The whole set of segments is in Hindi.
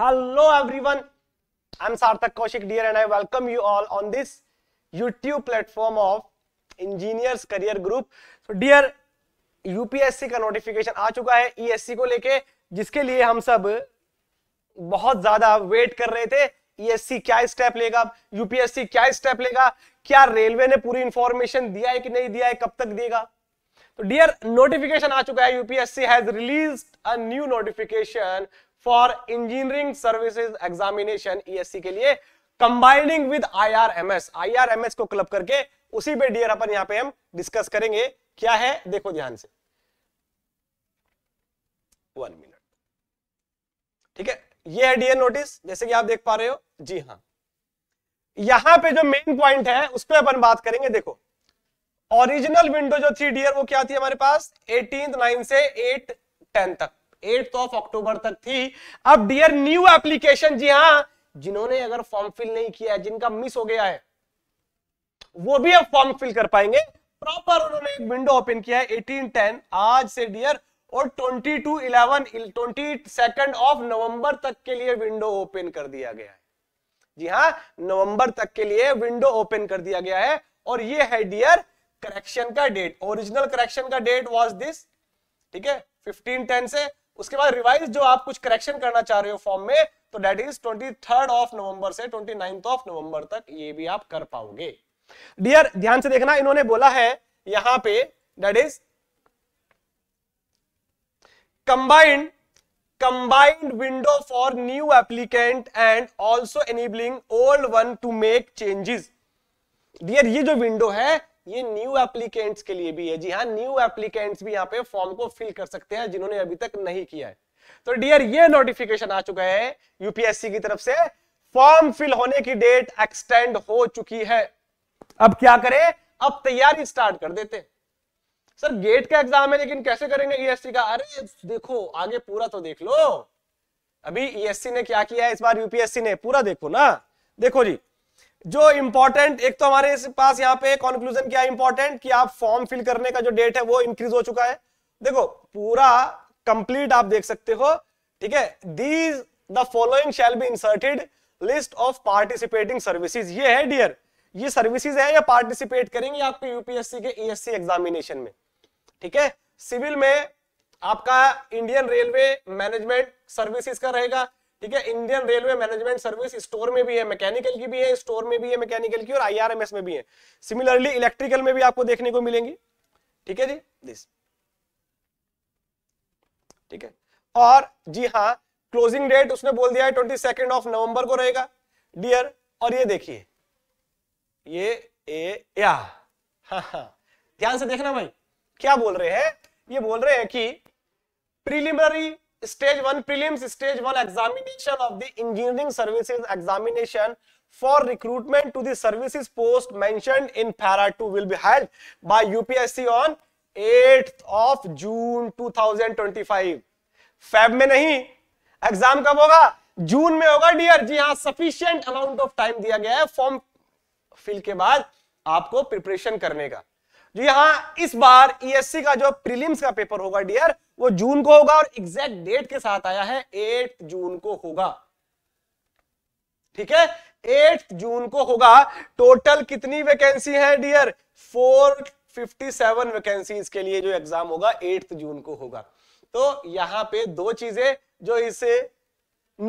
hello everyone I am Sarthak Kaushik dear and I welcome you all on this YouTube platform of engineers career group तो डियर यूपीएससी का नोटिफिकेशन आ चुका है ईएससी e को लेके जिसके लिए हम सब बहुत ज्यादा वेट कर रहे थे ईएससी e क्या स्टेप लेगा यूपीएससी क्या स्टेप लेगा क्या रेलवे ने पूरी इंफॉर्मेशन दिया है कि नहीं दिया है कब तक देगा तो डियर नोटिफिकेशन आ चुका है UPSC has release a new notification for engineering services examination ESC के लिए कंबाइनिंग विद आईआरएमएस आईआरएमएस को क्लब करके उसी पे डियर अपन यहां पे हम डिस्कस करेंगे क्या है देखो ध्यान से वन मिनट ठीक है ये है डियर नोटिस जैसे कि आप देख पा रहे हो जी हाँ यहां पे जो मेन पॉइंट है उस पर अपन बात करेंगे देखो ओरिजिनल विंडो जो थी डियर वो क्या थी हमारे पास एटीन नाइन से एट टेन तक एट ऑफ अक्टूबर तक थी अब डियर न्यू एप्लीकेशन जी हाँ जिन्होंने अगर फॉर्म फिल नहीं किया है जिनका मिस हो गया है वो भी अब फॉर्म फिल कर पाएंगे प्रॉपर उन्होंने एक विंडो ओपन किया है 1810 आज से डियर और 22 11 सेकेंड ऑफ नवंबर तक के लिए विंडो ओपन कर दिया गया है जी हाँ नवंबर तक के लिए विंडो ओपन कर दिया गया है और ये है डियर करेक्शन का डेट ओरिजिनल करेक्शन का डेट वॉज दिस ठीक है फिफ्टीन टेन से उसके बाद रिवाइज जो आप कुछ करेक्शन करना चाह रहे हो फॉर्म में तो date is twenty third of November से ट्वेंटी नाइन्थ ऑफ नवंबर तक ये भी आप कर पाओगे डियर ध्यान से देखना इन्होंने बोला है यहां पे date is combined combined window for new applicant and also enabling old one to make changes dear ये जो विंडो है ये न्यू एप्लीकेंट्स के लिए भी है जी हाँ न्यू एप्लीकेंट्स भी यहाँ पे फॉर्म को फिल कर सकते हैं जिन्होंने अभी तक नहीं किया है तो डियर ये नोटिफिकेशन आ चुका है यूपीएससी की तरफ से फॉर्म फिल होने की डेट एक्सटेंड हो चुकी है अब क्या करें अब तैयारी स्टार्ट कर देते सर गेट का एग्जाम है लेकिन कैसे करेंगे ईएससी e का अरे देखो आगे पूरा तो देख लो अभी ईएससी e ने क्या किया है इस बार यूपीएससी ने पूरा देखो ना देखो जी जो इंपॉर्टेंट एक तो हमारे पास यहाँ पे कॉन्क्लूजन क्या इंपॉर्टेंट कि आप फॉर्म फिल करने का जो डेट है वो इंक्रीज हो चुका है देखो पूरा कंप्लीट आप देख सकते हो ठीक है these the following shall be inserted list of participating services ये है डियर ये सर्विसेज है या पार्टिसिपेट करेंगे आपके यूपीएससी के ई e एग्जामिनेशन में ठीक है सिविल में आपका इंडियन रेलवे मैनेजमेंट सर्विसेज का रहेगा ठीक है Indian railway management service store में भी है मैकेनिकल की भी है स्टोर में भी है मैकेनिकल की और आईआरएमएस में भी है सिमिलरली इलेक्ट्रिकल में भी आपको देखने को मिलेंगी ठीक है जी दिस ठीक है और जी हाँ क्लोजिंग डेट उसने बोल दिया है ट्वेंटी सेकेंड ऑफ नवंबर को रहेगा डियर और ये देखिए ये ए या हाँ हाँ ध्यान से देखना भाई क्या बोल रहे हैं ये बोल रहे हैं कि preliminary stage one prelims stage one examination of the engineering services examination for recruitment to services post mention in para two will be held by UPSC on eight of June two thousand twenty five फैब में नहीं एग्जाम कब होगा जून में होगा डियर जी हाँ सफिशियंट अमाउंट ऑफ टाइम दिया गया है फॉर्म फिल के बाद आपको प्रिपरेशन करने का जी हाँ इस बार ई e का जो प्रीलिम्स का पेपर होगा डियर वो जून को होगा और एग्जैक्ट डेट के साथ आया है एट जून को होगा ठीक है एट जून को होगा टोटल कितनी वैकेंसी है dear four fifty seven vacancies के लिए जो एग्जाम होगा एट्थ जून को होगा तो यहां पे दो चीजें जो इस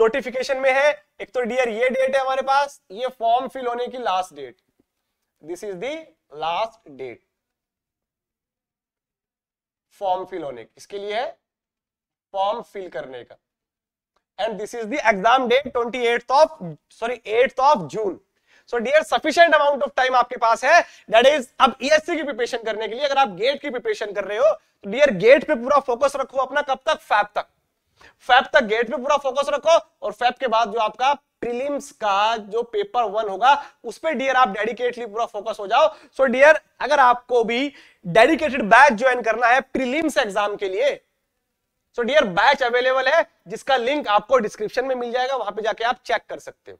नोटिफिकेशन में है एक तो डियर ये डेट है हमारे पास ये फॉर्म फिल होने की last date this is the last date form fill होने इसके लिए फॉर्म फिल करने का and this is the exam date twenty eight of sorry eight of June so dear sufficient amount of time आपके पास है दैट इज अब ईएससी e की प्रिपरेशन करने के लिए अगर आप गेट की प्रिपरेशन कर रहे हो तो डियर गेट पे पूरा फोकस रखो अपना कब तक फैब तक फैप तक गेट पे पूरा फोकस रखो और फैप के बाद जो आपका प्रीलिम्स का जो पेपर वन होगा उस पर डियर आप डेडिकेटली पूरा फोकस हो जाओ सो so डियर अगर आपको भी डेडिकेटेड बैच ज्वाइन करना है प्रीलिम्स एग्जाम के लिए सो डियर बैच अवेलेबल है जिसका लिंक आपको डिस्क्रिप्शन में मिल जाएगा वहां पे जाके आप चेक कर सकते हो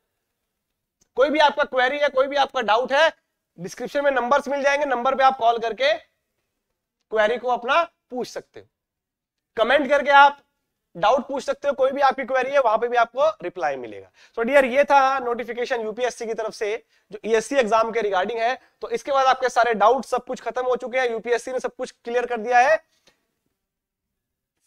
कोई भी आपका क्वेरी है कोई भी आपका डाउट है डिस्क्रिप्शन में नंबर्स मिल जाएंगे नंबर पे आप कॉल करके क्वेरी को अपना पूछ सकते हो कमेंट करके आप डाउट पूछ सकते हो कोई भी आपकी क्वेरी है वहां पे भी आपको रिप्लाई मिलेगा तो डियर ये था नोटिफिकेशन यूपीएससी की तरफ से जो ईएससी e एग्जाम के रिगार्डिंग है तो इसके बाद आपके सारे डाउट सब कुछ खत्म हो चुके हैं यूपीएससी ने सब कुछ क्लियर कर दिया है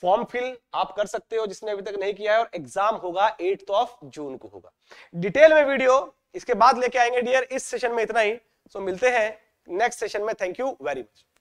फॉर्म फिल आप कर सकते हो जिसने अभी तक नहीं किया है और एग्जाम होगा एट ऑफ जून को होगा डिटेल में वीडियो इसके बाद लेके आएंगे डियर इस सेशन में इतना ही सो so मिलते हैं नेक्स्ट सेशन में थैंक यू वेरी मच